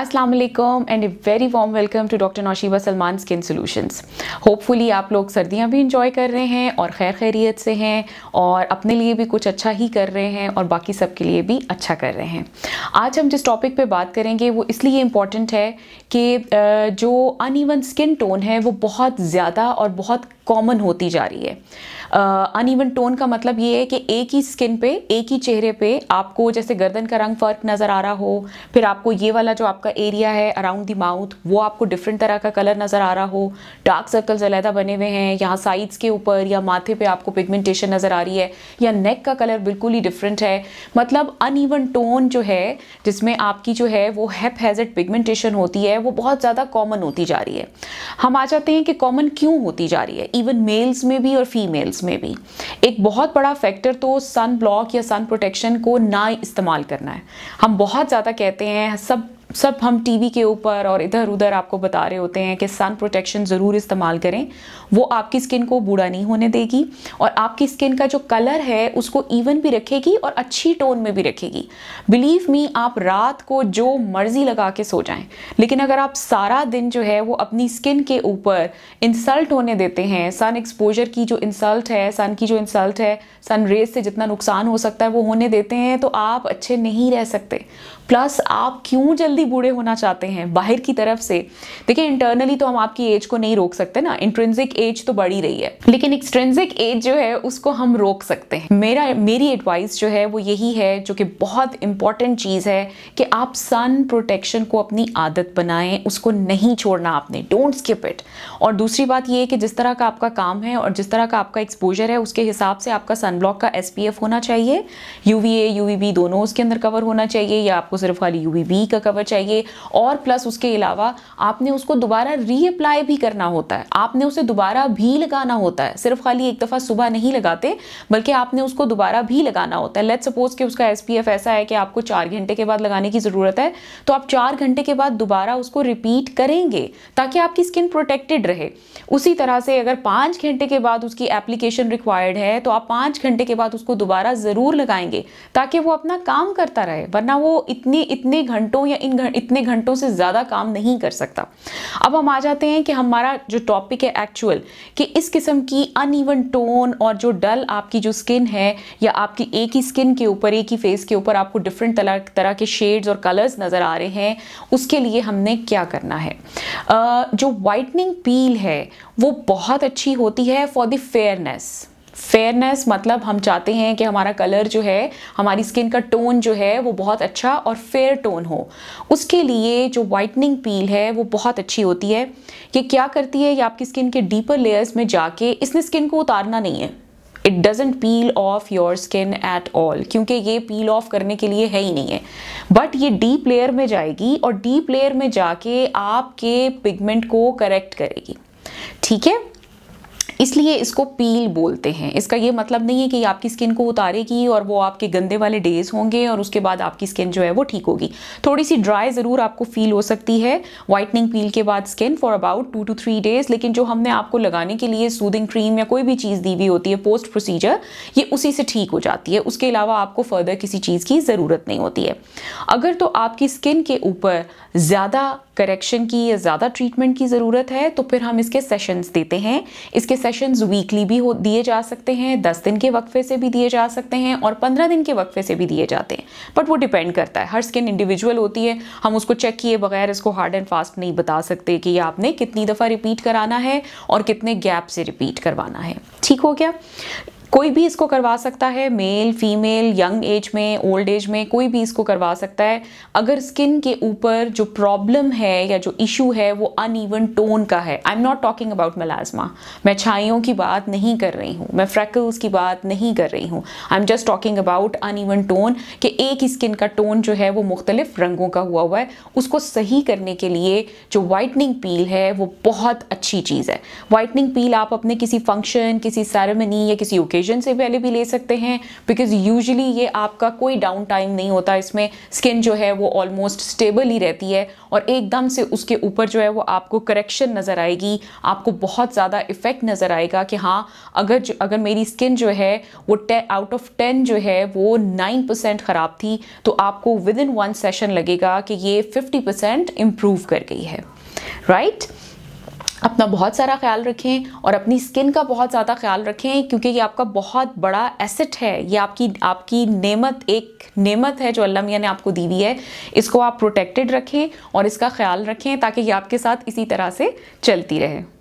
अस्सलाम वालेकुम and a very warm welcome to doctor Naushiba Salman skin solutions hopefully आप लोग सर्दियां भी इंजॉय कर रहे हैं और खैर खैरियत से हैं और अपने लिए भी कुछ अच्छा ही कर रहे हैं और बाकी सब के लिए भी अच्छा कर रहे हैं आज हम जिस टॉपिक पे बात करेंगे वो इसलिए इम्पॉर्टेंट है कि जो ईवन स्किन टोन है वो बहुत ज़्यादा और बहुत कॉमन होती जा रही है अन uh, टोन का मतलब ये है कि एक ही स्किन पे एक ही चेहरे पे आपको जैसे गर्दन का रंग फ़र्क नज़र आ रहा हो फिर आपको ये वाला जो आपका एरिया है अराउंड दी माउथ वो आपको डिफरेंट तरह का कलर नज़र आ रहा हो डार्क सर्कल्स अलहदा बने हुए हैं यहाँ साइड्स के ऊपर या माथे पे आपको पिगमेंटेशन नज़र आ रही है या नेक का कलर बिल्कुल ही डिफरेंट है मतलब अन टोन जो है जिसमें आपकी जो है वो हैप हैजड पिगमेंटेशन होती है वो बहुत ज़्यादा कॉमन होती जा रही है हम आ जाते हैं कि कॉमन क्यों होती जा रही है इवन मेल्स में भी और फीमेल्स में भी एक बहुत बड़ा फैक्टर तो सन ब्लॉक या सन प्रोटेक्शन को ना इस्तेमाल करना है हम बहुत ज़्यादा कहते हैं सब सब हम टीवी के ऊपर और इधर उधर आपको बता रहे होते हैं कि सन प्रोटेक्शन ज़रूर इस्तेमाल करें वो आपकी स्किन को बूढ़ा नहीं होने देगी और आपकी स्किन का जो कलर है उसको इवन भी रखेगी और अच्छी टोन में भी रखेगी बिलीव मी आप रात को जो मर्ज़ी लगा के सो जाएं लेकिन अगर आप सारा दिन जो है वो अपनी स्किन के ऊपर इंसल्ट होने देते हैं सन एक्सपोजर की जो इंसल्ट है सन की जो इंसल्ट है सन रेज से जितना नुकसान हो सकता है वो होने देते हैं तो आप अच्छे नहीं रह सकते प्लस आप क्यों जल्दी बूढ़े होना चाहते हैं बाहर की तरफ से देखिए इंटरनली तो हम आपकी एज को नहीं रोक सकते ना इंट्रेंसिक एज तो बढ़ी रही है लेकिन एक्सट्रेंसिक एज जो है उसको हम रोक सकते हैं मेरा मेरी एडवाइस जो है वो यही है जो कि बहुत इंपॉर्टेंट चीज़ है कि आप सन प्रोटेक्शन को अपनी आदत बनाएं उसको नहीं छोड़ना आपने डोंट स्किप इट और दूसरी बात ये है कि जिस तरह का आपका काम है और जिस तरह का आपका एक्सपोजर है उसके हिसाब से आपका सनब्लॉक का एस होना चाहिए यू वी दोनों उसके अंदर कवर होना चाहिए या आपको सिर्फ खाली यू का कवर चाहिए और प्लस उसके अलावा आपने उसको दोबारा रीअप्लाई भी करना होता है आपने उसे दोबारा भी लगाना होता है सिर्फ खाली एक दफ़ा सुबह नहीं लगाते बल्कि आपने उसको दोबारा भी लगाना होता है लेट सपोज कि उसका एस ऐसा है कि आपको चार घंटे के बाद लगाने की ज़रूरत है तो आप चार घंटे के बाद दोबारा उसको रिपीट करेंगे ताकि आपकी स्किन प्रोटेक्टेड रहे उसी तरह से अगर पाँच घंटे के बाद उसकी एप्लीकेशन रिक्वायर्ड है तो आप पाँच घंटे के बाद उसको दोबारा ज़रूर लगाएंगे ताकि वो अपना काम करता रहे वरना वो इतने इतने घंटों या इन इतने घंटों से ज़्यादा काम नहीं कर सकता अब हम आ जाते हैं कि हमारा जो टॉपिक है एक्चुअल कि इस किस्म की अनइवन टोन और जो डल आपकी जो स्किन है या आपकी एक ही स्किन के ऊपर एक ही फेस के ऊपर आपको डिफरेंट तरह के शेड्स और कलर्स नज़र आ रहे हैं उसके लिए हमने क्या करना है जो वाइटनिंग पील है वो बहुत अच्छी होती है फॉर द फेयरनेस फेयरनेस मतलब हम चाहते हैं कि हमारा कलर जो है हमारी स्किन का टोन जो है वो बहुत अच्छा और फेयर टोन हो उसके लिए जो वाइटनिंग पील है वो बहुत अच्छी होती है ये क्या करती है ये आपकी स्किन के डीपर लेयर्स में जाके इसने स्किन को उतारना नहीं है it doesn't peel off your skin at all क्योंकि ये पील ऑफ करने के लिए है ही नहीं है बट ये डीप लेयर में जाएगी और डीप लेयर में जाके आपके पिगमेंट को करेक्ट करेगी ठीक है इसलिए इसको पील बोलते हैं इसका ये मतलब नहीं है कि आपकी स्किन को उतारेगी और वो आपके गंदे वाले डेज होंगे और उसके बाद आपकी स्किन जो है वो ठीक होगी थोड़ी सी ड्राई ज़रूर आपको फील हो सकती है वाइटनिंग पील के बाद skin for about two two three days लेकिन जो हमने आपको लगाने के लिए सूदिंग क्रीम या कोई भी चीज़ दी हुई होती है पोस्ट प्रोसीजर ये उसी से ठीक हो जाती है उसके अलावा आपको फ़र्दर किसी चीज़ की ज़रूरत नहीं होती है अगर तो आपकी स्किन के ऊपर ज़्यादा करेक्शन की या ज़्यादा ट्रीटमेंट की ज़रूरत है तो फिर हम इसके सेशंस देते हैं इसके सेशंस वीकली भी हो दिए जा सकते हैं दस दिन के वक्फे से भी दिए जा सकते हैं और पंद्रह दिन के वक्फे से भी दिए जाते हैं बट वो डिपेंड करता है हर स्किन इंडिविजुअल होती है हम उसको चेक किए बगैर इसको हार्ड एंड फास्ट नहीं बता सकते कि आपने कितनी दफ़ा रिपीट कराना है और कितने गैप से रिपीट करवाना है ठीक हो गया कोई भी इसको करवा सकता है मेल फीमेल यंग एज में ओल्ड एज में कोई भी इसको करवा सकता है अगर स्किन के ऊपर जो प्रॉब्लम है या जो इशू है वो अनइवन टोन का है I am not talking about melasma मैं छाइयों की बात नहीं कर रही हूँ मैं फ्रैकल्स की बात नहीं कर रही हूँ I am just talking about uneven tone कि एक ही स्किन का टोन जो है वो मुख्तलिफ रंगों का हुआ हुआ है उसको सही करने के लिए जो वाइटनिंग पील है वो बहुत अच्छी चीज़ है वाइटनिंग पील आप अपने किसी फंक्शन किसी सेरेमनी या किसी ओके वेकेशन से पहले भी ले सकते हैं बिकॉज यूजली ये आपका कोई डाउन टाइम नहीं होता इसमें स्किन जो है वो ऑलमोस्ट स्टेबल ही रहती है और एकदम से उसके ऊपर जो है वो आपको करेक्शन नज़र आएगी आपको बहुत ज़्यादा इफ़ेक्ट नज़र आएगा कि हाँ अगर अगर मेरी स्किन जो है वो आउट ऑफ टेन जो है वो नाइन परसेंट ख़राब थी तो आपको विद इन वन सेशन लगेगा कि ये फिफ्टी परसेंट इम्प्रूव कर गई है राइट right? अपना बहुत सारा ख्याल रखें और अपनी स्किन का बहुत ज़्यादा ख्याल रखें क्योंकि ये आपका बहुत बड़ा एसेट है ये आपकी आपकी नेमत एक नेमत है जो अल्लाह मियाँ ने आपको दी हुई है इसको आप प्रोटेक्टेड रखें और इसका ख्याल रखें ताकि ये आपके साथ इसी तरह से चलती रहे